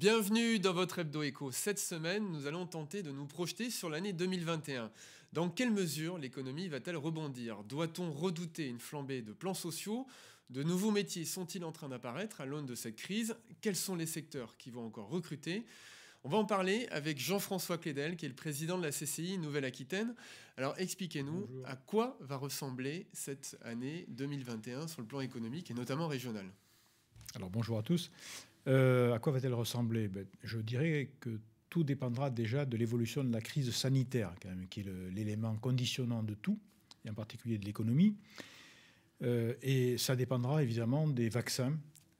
Bienvenue dans votre hebdo éco. Cette semaine, nous allons tenter de nous projeter sur l'année 2021. Dans quelle mesure l'économie va-t-elle rebondir Doit-on redouter une flambée de plans sociaux De nouveaux métiers sont-ils en train d'apparaître à l'aune de cette crise Quels sont les secteurs qui vont encore recruter on va en parler avec Jean-François Clédel, qui est le président de la CCI Nouvelle-Aquitaine. Alors expliquez-nous à quoi va ressembler cette année 2021 sur le plan économique et notamment régional. Alors bonjour à tous. Euh, à quoi va-t-elle ressembler ben, Je dirais que tout dépendra déjà de l'évolution de la crise sanitaire, qui est l'élément conditionnant de tout, et en particulier de l'économie. Euh, et ça dépendra évidemment des vaccins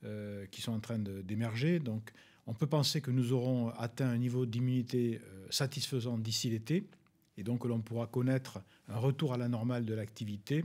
euh, qui sont en train d'émerger. Donc on peut penser que nous aurons atteint un niveau d'immunité satisfaisant d'ici l'été, et donc que l'on pourra connaître un retour à la normale de l'activité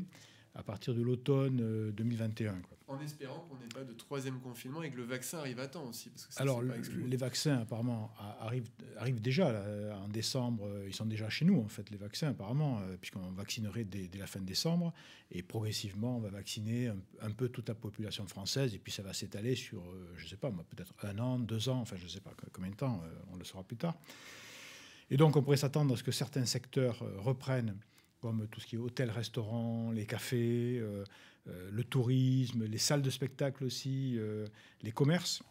à partir de l'automne 2021. Euh, en espérant qu'on n'ait pas de troisième confinement et que le vaccin arrive à temps aussi. Alors, les vaccins, apparemment, arrivent, arrivent déjà. en décembre, euh, ils sont déjà chez nous, en fait, les vaccins, apparemment, euh, puisqu'on vaccinerait dès, dès, la fin décembre. Et progressivement, on va vacciner un, un peu toute la population française. Et puis, ça va s'étaler sur, je ne sais pas, peut-être un an, deux ans, enfin, je ne sais pas combien de temps, on le saura plus tard. Et donc, on pourrait s'attendre à ce que certains secteurs reprennent comme tout ce qui est hôtel, restaurant, les cafés, euh, euh, le tourisme, les salles de spectacle aussi, euh, les commerces,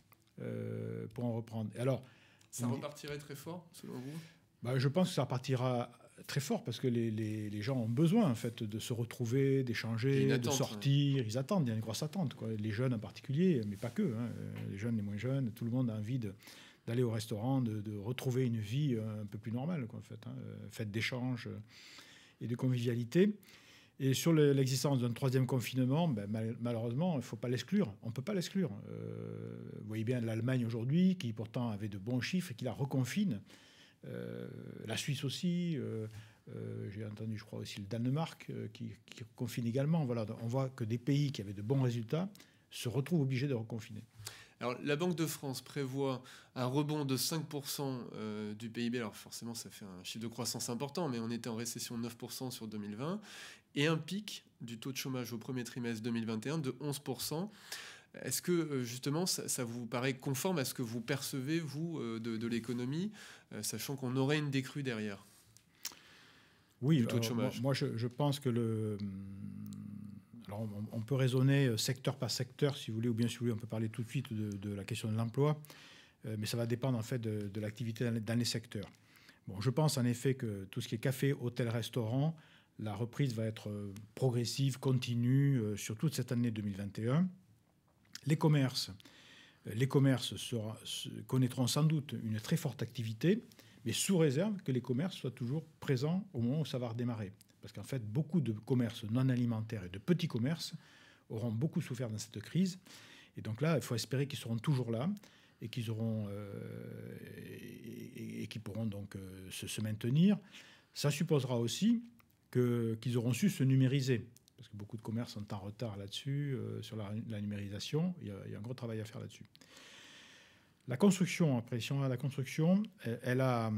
pour en reprendre. Alors, ça repartirait très fort, selon vous bah, Je pense que ça repartira très fort parce que les, gens ont besoin en fait de se retrouver, d'échanger, de sortir. Ils attendent, il y a une grosse attente. Quoi. Les jeunes en particulier, mais pas que. Hein. Les jeunes, les moins jeunes, tout le monde a envie d'aller au restaurant, de, retrouver une vie un peu plus normale. Quoi, en fait, hein. Fête d'échange et de convivialité. Et sur l'existence d'un troisième confinement, ben, malheureusement, il ne faut pas l'exclure. On ne peut pas l'exclure. Euh, vous voyez bien l'Allemagne aujourd'hui, qui pourtant avait de bons chiffres et qui la reconfine. Euh, la Suisse aussi. Euh, j'ai entendu, je crois, aussi le Danemark qui, qui, confine également. Voilà, on voit que des pays qui avaient de bons résultats se retrouvent obligés de reconfiner. Alors, la Banque de France prévoit un rebond de 5% euh, du PIB. Alors, forcément, ça fait un chiffre de croissance important, mais on était en récession de 9% sur 2020 et un pic du taux de chômage au premier trimestre 2021 de 11%. Est-ce que euh, justement ça, vous paraît conforme à ce que vous percevez, vous, euh, de, l'économie, sachant qu'on aurait une décrue derrière Oui, le taux de chômage. Moi, je, pense que le, alors on, peut raisonner euh, secteur par secteur, si vous voulez, ou bien si vous voulez, on peut parler tout de suite de, la question de l'emploi, euh, mais ça va dépendre en fait de, l'activité dans, les secteurs. Bon, je pense en effet que tout ce qui est café, hôtel, restaurant, la reprise va être euh, progressive, continue sur toute cette année 2021. Les commerces, les commerces connaîtront sans doute une très forte activité, mais sous réserve que les commerces soient toujours présents au moment où ça va redémarrer. Parce qu'en fait, beaucoup de commerces non alimentaires et de petits commerces auront beaucoup souffert dans cette crise. Et donc là, il faut espérer qu'ils seront toujours là et qu'ils auront euh, et, pourront donc euh, se, maintenir. Ça supposera aussi qu'ils auront su se numériser, parce que beaucoup de commerces sont en retard là-dessus, euh, sur la, numérisation. Il y, a, un gros travail à faire là-dessus. La construction, après, si on a la construction, elle a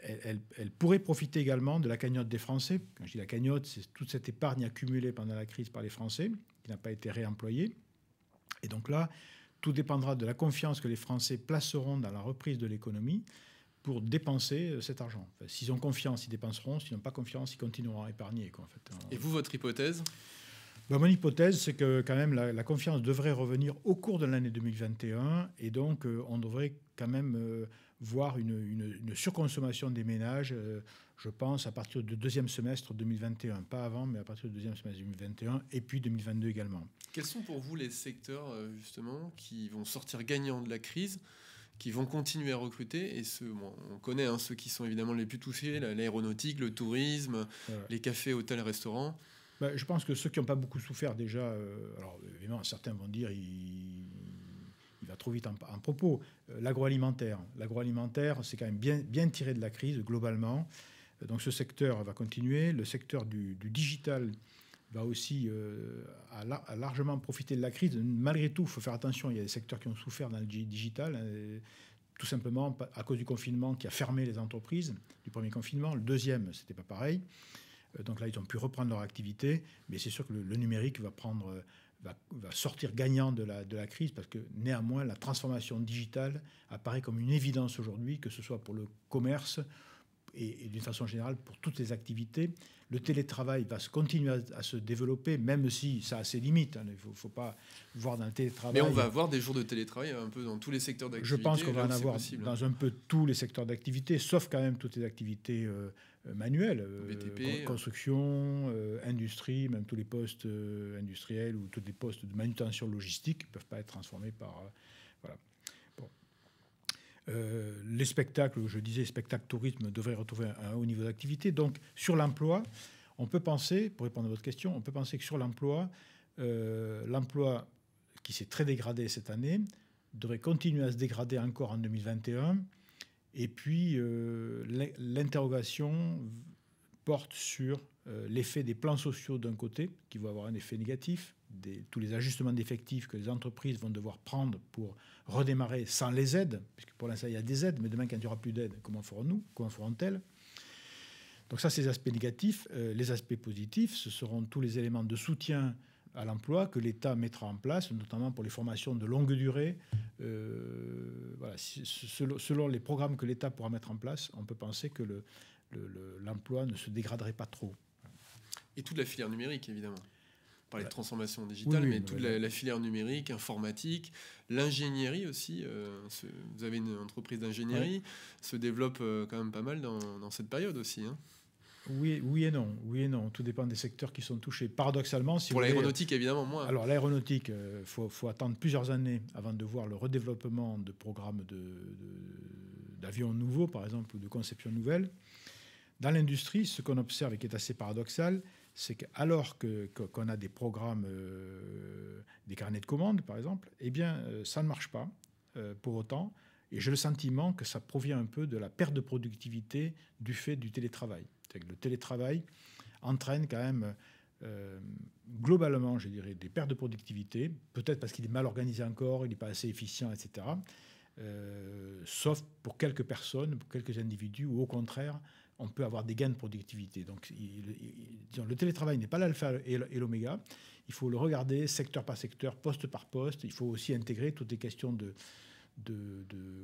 elle, pourrait profiter également de la cagnotte des Français. Quand je dis la cagnotte, c'est toute cette épargne accumulée pendant la crise par les Français, qui n'a pas été réemployée. Et donc là, tout dépendra de la confiance que les Français placeront dans la reprise de l'économie pour dépenser euh, cet argent. s'ils ont confiance, ils dépenseront. S'ils n'ont pas confiance, ils continueront à épargner. fait. Euh, et vous, votre hypothèse bah, mon hypothèse, c'est que quand même la, confiance devrait revenir au cours de l'année 2021 et donc euh, on devrait quand même voire une, surconsommation des ménages, euh, je pense, à partir du deuxième semestre 2021. Pas avant, mais à partir du deuxième semestre 2021 et puis 2022 également. Quels sont pour vous les secteurs, euh, justement, qui vont sortir gagnants de la crise qui vont continuer à recruter. Et ceux, on connaît hein, ceux qui sont évidemment les plus touchés, l'aéronautique, le tourisme, les cafés, hôtels, restaurants. Bah, je pense que ceux qui n'ont pas beaucoup souffert déjà, euh, alors évidemment certains vont dire il va trop vite en, propos. Euh, l'agroalimentaire. L'agroalimentaire, c'est quand même bien, bien tiré de la crise globalement. Euh, donc ce secteur va continuer. Le secteur du, digital va aussi euh, largement profiter de la crise. Malgré tout, il faut faire attention. Il y a des secteurs qui ont souffert dans le digital, hein, tout simplement à cause du confinement qui a fermé les entreprises, du premier confinement. Le deuxième, c'était pas pareil. Donc là, ils ont pu reprendre leur activité, mais c'est sûr que le numérique va prendre va, sortir gagnant de de la crise parce que néanmoins la transformation digitale apparaît comme une évidence aujourd'hui, que ce soit pour le commerce et, d'une façon générale pour toutes les activités. Le télétravail va se continuer à, se développer, même si ça a ses limites. Hein. Il ne faut, pas voir dans le télétravail. Mais on va avoir des jours de télétravail un peu dans tous les secteurs d'activité. Je pense qu'on va en avoir dans un peu tous les secteurs d'activité, sauf quand même toutes les activités euh, manuelles, euh, euh. construction, industrie, même tous les postes industriels ou tous les postes de manutention logistique ne peuvent pas être transformés par euh, les spectacles, je disais, spectacle tourisme devraient retrouver un, haut niveau d'activité. Donc, sur l'emploi, on peut penser, pour répondre à votre question, on peut penser que sur l'emploi, euh, l'emploi qui s'est très dégradé cette année devrait continuer à se dégrader encore en 2021. Et puis, euh, l'interrogation porte sur l'effet des plans sociaux d'un côté, qui vont avoir un effet négatif, tous les ajustements d'effectifs que les entreprises vont devoir prendre pour redémarrer sans les aides, puisque pour l'instant il y a des aides, mais demain quand il n'y aura plus d'aides, comment ferons-nous Comment feront-elles Donc ça, c'est les aspects négatifs. Euh, les aspects positifs, ce seront tous les éléments de soutien à l'emploi que l'État mettra en place, notamment pour les formations de longue durée. Euh, selon, les programmes que l'État pourra mettre en place, on peut penser que l'emploi le, ne se dégraderait pas trop. Et toute la filière numérique, évidemment parlait de transformation digitale, mais toute bah la, filière numérique, informatique, l'ingénierie aussi. Euh, vous avez une entreprise d'ingénierie, se développe euh, quand même pas mal dans, cette période aussi. Hein. Oui, oui et non. Oui non. Tout dépend des secteurs qui sont touchés. Paradoxalement, si pour l'aéronautique évidemment moins. Alors l'aéronautique, euh, faut, attendre plusieurs années avant de voir le redéveloppement de programmes d'avions de, nouveaux, par exemple, ou de conceptions nouvelles. Dans l'industrie, ce qu'on observe et qui est assez paradoxal, c'est qu'alors qu'on que, a des programmes, euh, des carnets de commandes, par exemple, eh bien, euh, ça ne marche pas euh, pour autant. Et j'ai le sentiment que ça provient un peu de la perte de productivité du fait du télétravail. le télétravail entraîne quand même, globalement, je dirais, des pertes de productivité, peut-être parce qu'il est mal organisé encore, il n'est pas assez efficient, etc. sauf pour quelques personnes, pour quelques individus, ou au contraire, on peut avoir des gains de productivité. Donc, le télétravail n'est pas l'alpha et l'oméga. Il faut le regarder secteur par secteur, poste par poste. Il faut aussi intégrer toutes les questions de,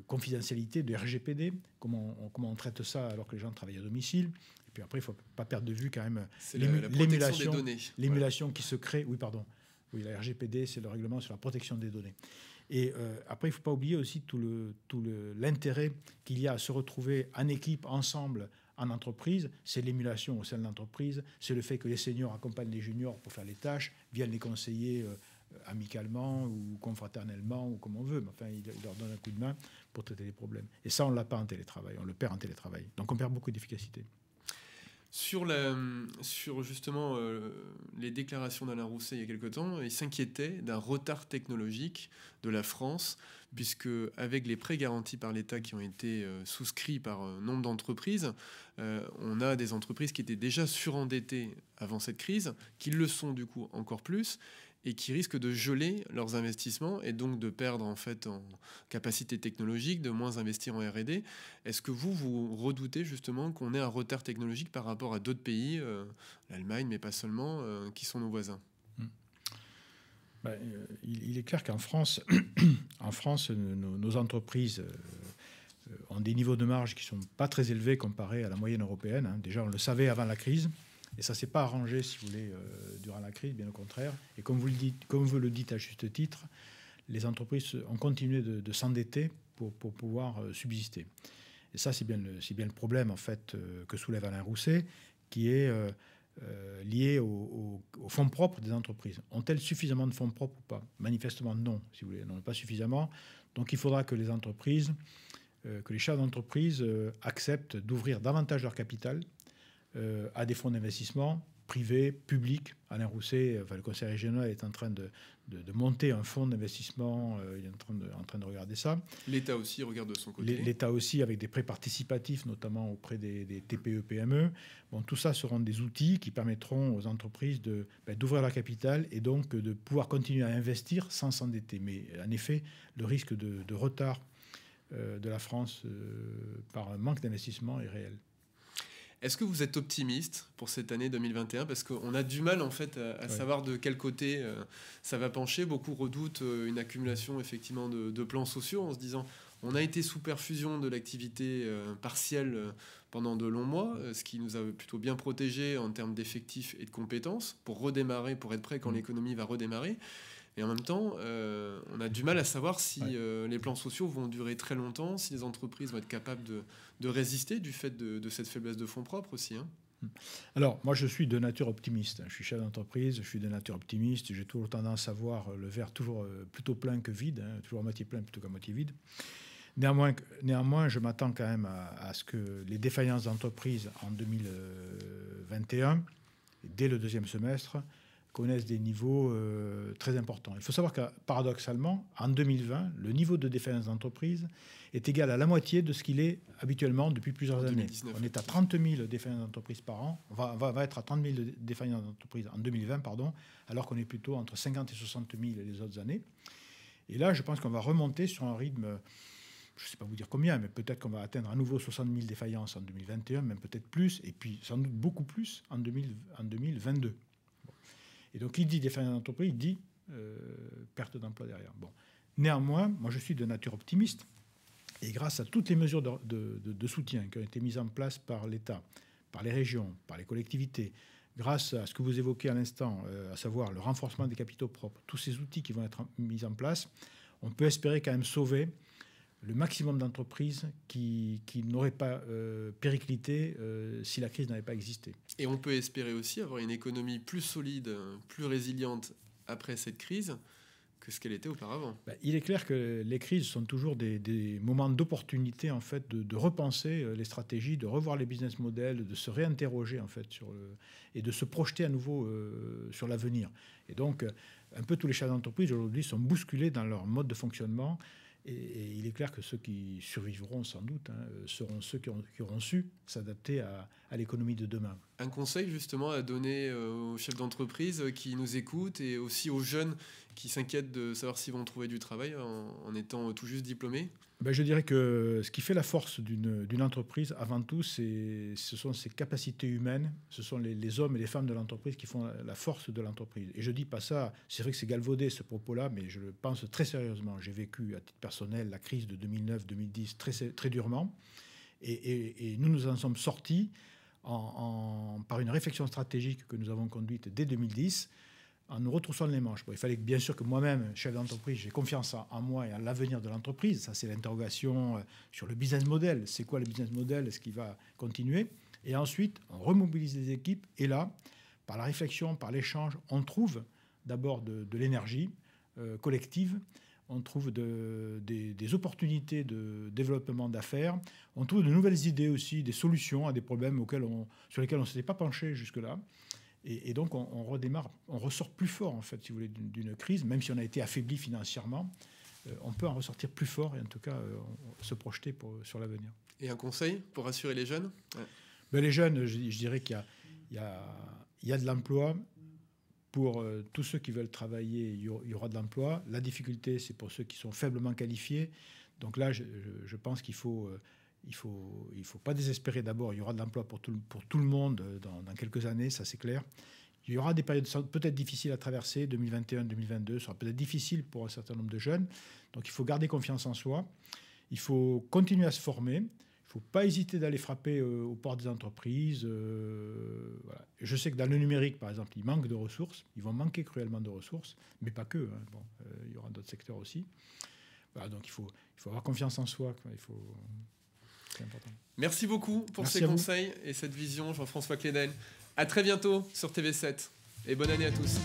confidentialité, de RGPD, comment on, traite ça alors que les gens travaillent à domicile. Et puis après, il ne faut pas perdre de vue quand même l'émulation qui se crée. Oui, pardon. Oui, la RGPD, c'est le règlement sur la protection des données. Et euh, après, il ne faut pas oublier aussi tout l'intérêt qu'il y a à se retrouver en équipe, ensemble, en entreprise, c'est l'émulation au sein de l'entreprise, c'est le fait que les seniors accompagnent les juniors pour faire les tâches, viennent les conseiller euh, amicalement ou confraternellement ou comme on veut, mais enfin, ils, leur donnent un coup de main pour traiter les problèmes. Et ça, on ne l'a pas en télétravail, on le perd en télétravail. Donc on perd beaucoup d'efficacité. Sur, sur justement euh, les déclarations d'Alain Rousset il y a quelque temps, il s'inquiétait d'un retard technologique de la France, puisque avec les prêts garantis par l'État qui ont été euh, souscrits par euh, nombre d'entreprises, on a des entreprises qui étaient déjà surendettées avant cette crise, qui le sont du coup encore plus, et qui risquent de geler leurs investissements et donc de perdre en fait en capacité technologique, de moins investir en R&D. Est-ce que vous vous redoutez justement qu'on ait un retard technologique par rapport à d'autres pays, euh, l'Allemagne mais pas seulement, euh, qui sont nos voisins hmm. bah, euh, il, est clair qu'en France, en France, nos, entreprises ont des niveaux de marge qui sont pas très élevés comparés à la moyenne européenne. Hein. Déjà, on le savait avant la crise. Et ça ne s'est pas arrangé, si vous voulez, euh, durant la crise, bien au contraire. Et comme vous le dites, à juste titre, les entreprises ont continué de, s'endetter pour, pouvoir euh, subsister. Et ça, c'est bien, le problème, en fait, euh, que soulève Alain Rousset, qui est lié aux fonds propres des entreprises. Ont-elles suffisamment de fonds propres ou pas Manifestement, non, si vous voulez. Non, pas suffisamment. Donc, il faudra que les entreprises, que les chefs d'entreprise acceptent d'ouvrir davantage leur capital euh, à des fonds d'investissement privés, publics. Alain Rousset, euh, le conseil régional est en train de, monter un fonds d'investissement, euh, il est en train, de, regarder ça. L'État aussi regarde de son côté. L'État aussi avec des prêts participatifs, notamment auprès des, TPE-PME. Bon, tout ça seront des outils qui permettront aux entreprises ben, d'ouvrir ben, leur capital et donc de pouvoir continuer à investir sans s'endetter. Mais en effet, le risque de, retard de la France par un manque d'investissement est réel. Est-ce que vous êtes optimiste pour cette année 2021 Parce qu'on a du mal en fait à, savoir de quel côté euh, ça va pencher. Beaucoup redoutent euh, une accumulation effectivement de, plans sociaux en se disant on a été sous perfusion de l'activité euh, partielle pendant de longs mois, ce qui nous a plutôt bien protégés en termes d'effectifs et de compétences pour redémarrer, pour être prêt quand mmh. l'économie va redémarrer. Et en même temps, euh, on a du mal à savoir si euh, les plans sociaux vont durer très longtemps, si les entreprises vont être capables de, résister du fait de, cette faiblesse de fonds propres aussi. Hein. Hmm. Alors, moi, je suis de nature optimiste. Hein. Je suis chef d'entreprise, je suis de nature optimiste. J'ai toujours tendance à voir le verre toujours euh, plutôt plein que vide, hein, toujours à moitié plein plutôt qu'à moitié vide. Néanmoins, néanmoins je m'attends quand même à, à, ce que les défaillances d'entreprise en 2021, dès le deuxième semestre, connaissent des niveaux euh, très importants. Il faut savoir que, paradoxalement, en 2020, le niveau de défaillance d'entreprise est égal à la moitié de ce qu'il est habituellement depuis plusieurs années. On est à 30 000 défaillances d'entreprise par an. On va, va, être à 30 000 défaillances d'entreprise en 2020, pardon, alors qu'on est plutôt entre 50 et 60 000 les autres années. Et là, je pense qu'on va remonter sur un rythme je ne sais pas vous dire combien, mais peut-être qu'on va atteindre à nouveau 60 000 défaillances en 2021, même peut-être plus, et puis sans doute beaucoup plus en, en 2022. Et donc, il dit défaillance d'entreprise, il dit euh, perte d'emploi derrière. Bon. Néanmoins, moi, je suis de nature optimiste. Et grâce à toutes les mesures de, soutien qui ont été mises en place par l'État, par les régions, par les collectivités, grâce à ce que vous évoquez à l'instant, euh, à savoir le renforcement des capitaux propres, tous ces outils qui vont être mis en place, on peut espérer quand même sauver le maximum d'entreprises qui, qui n'auraient pas euh, périclité euh, si la crise n'avait pas existé. Et on peut espérer aussi avoir une économie plus solide, plus résiliente après cette crise que ce qu'elle était auparavant. Bah, il est clair que les crises sont toujours des, moments d'opportunité en fait de, repenser euh, les stratégies, de revoir les business models, de se réinterroger en fait sur le, et de se projeter à nouveau sur l'avenir. Et donc un peu tous les chefs d'entreprise aujourd'hui sont bousculés dans leur mode de fonctionnement et, il est clair que ceux qui survivront, sans doute, hein, euh, seront ceux qui, auront su s'adapter à, à l'économie de demain. Un conseil justement à donner euh, aux chefs d'entreprise qui nous écoutent et aussi aux jeunes qui s'inquiètent de savoir s'ils vont trouver du travail en, étant tout juste diplômés ben Je dirais que ce qui fait la force d'une entreprise, avant tout, ce sont ses capacités humaines, ce sont les, hommes et les femmes de l'entreprise qui font la force de l'entreprise. Et je ne dis pas ça, c'est vrai que c'est galvaudé ce propos-là, mais je le pense très sérieusement. J'ai vécu à titre personnel la crise de 2009-2010 très, très durement, et, nous nous en sommes sortis en, en, par une réflexion stratégique que nous avons conduite dès 2010 en nous retroussant les manches. il fallait bien sûr que moi-même, chef d'entreprise, j'ai confiance en, moi et en l'avenir de l'entreprise. Ça, c'est l'interrogation euh, sur le business model. C'est quoi le business model Est-ce qu'il va continuer Et ensuite, on remobilise les équipes. Et là, par la réflexion, par l'échange, on trouve d'abord de, l'énergie euh, collective. On trouve des, des opportunités de développement d'affaires. On trouve de nouvelles idées aussi, des solutions à des problèmes auxquels on, sur lesquels on ne s'était pas penché jusque-là. Et, donc, on, redémarre, on ressort plus fort, en fait, si vous voulez, d'une crise, même si on a été affaibli financièrement. Euh, on peut en ressortir plus fort et en tout cas euh, se projeter pour, sur l'avenir. Et un conseil pour rassurer les jeunes ben, Les jeunes, je, dirais qu'il y, y, y a, de l'emploi. Pour euh, tous ceux qui veulent travailler, il y aura de l'emploi. La difficulté, c'est pour ceux qui sont faiblement qualifiés. Donc là, je, je pense qu'il faut il faut, il faut pas désespérer d'abord. Il y aura de l'emploi pour tout, pour tout le monde euh, dans, quelques années, ça c'est clair. Il y aura des périodes peut-être difficiles à traverser. 2021, 2022 sera peut-être difficile pour un certain nombre de jeunes. Donc il faut garder confiance en soi. Il faut continuer à se former. Il ne faut pas hésiter d'aller frapper au euh, aux portes des entreprises. Euh, Je sais que dans le numérique, par exemple, il manque de ressources. Ils vont manquer cruellement de ressources, mais pas que. Hein. Bon, il y aura d'autres secteurs aussi. donc il faut, il faut avoir confiance en soi. Il faut Merci beaucoup pour ces conseils et cette vision, Jean-François Clédel. À très bientôt sur TV7 et bonne année à tous.